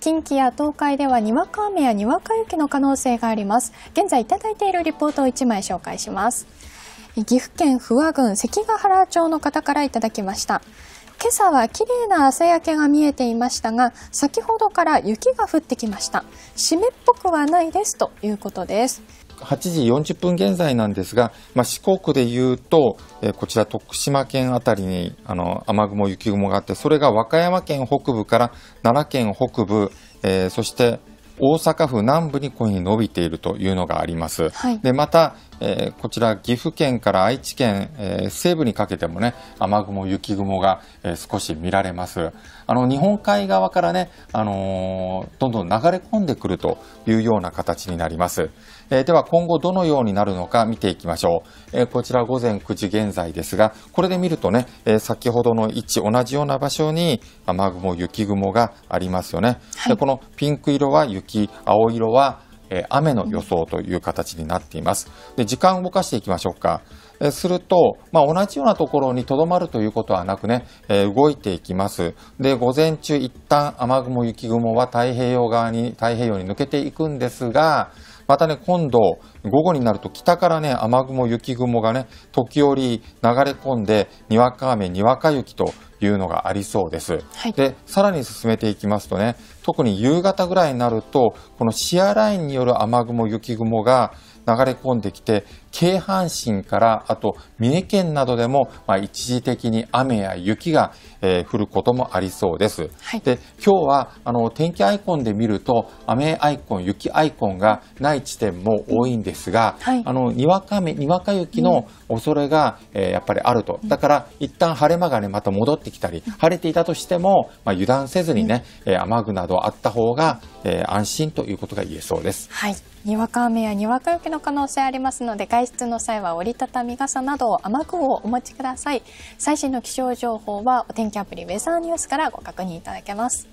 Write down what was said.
近畿や東海ではにわか雨やにわか雪の可能性があります現在いただいているリポートを1枚紹介します岐阜県不和郡関ヶ原町の方からいただきました今朝は綺麗な朝焼けが見えていましたが先ほどから雪が降ってきました湿っぽくはないですということです8時40分現在なんですが、まあ、四国でいうと、えー、こちら徳島県辺りにあの雨雲、雪雲があって、それが和歌山県北部から奈良県北部、えー、そして大阪府南部にこういうふうに伸びているというのがあります。はい、でまた、えー、こちら岐阜県から愛知県、えー、西部にかけてもね雨雲雪雲が、えー、少し見られます。あの日本海側からねあのどんどん流れ込んでくるというような形になります。えでは今後どのようになるのか見ていきましょう。えこちら午前9時現在ですがこれで見るとね、え先ほどの位置同じような場所に雨雲雪雲がありますよね。はい、でこのピンク色は雪雪、青色は雨の予想という形になっています。で時間を動かしていきましょうか。すると、まあ、同じようなところにとどまるということはなくね、えー、動いていきます。で、午前中一旦雨雲、雪雲は太平洋側に、太平洋に抜けていくんですが、またね、今度、午後になると北からね、雨雲、雪雲がね、時折流れ込んで、にわか雨、にわか雪というのがありそうです。はい、で、さらに進めていきますとね、特に夕方ぐらいになると、このシアラインによる雨雲、雪雲が流れ込んできて、京阪神からあと三重県などでも、まあ、一時的に雨や雪が、えー、降ることもありそうです。はい、で今日はあの天気アイコンで見ると雨アイコン、雪アイコンがない地点も多いんですが、はい、あのにわか雨、にわか雪の恐れが、うん、えー、やっぱりあると。だから一旦晴れ間がねまた戻ってってきたり、晴れていたとしても、まあ、油断せずにね、うん、雨具などあった方が、えー、安心ということが言えそうです。はい。にわか雨やにわか雪の可能性ありますので、外出の際は折りたたみ傘など雨具をお持ちください。最新の気象情報はお天気アプリウェザーニュースからご確認いただけます。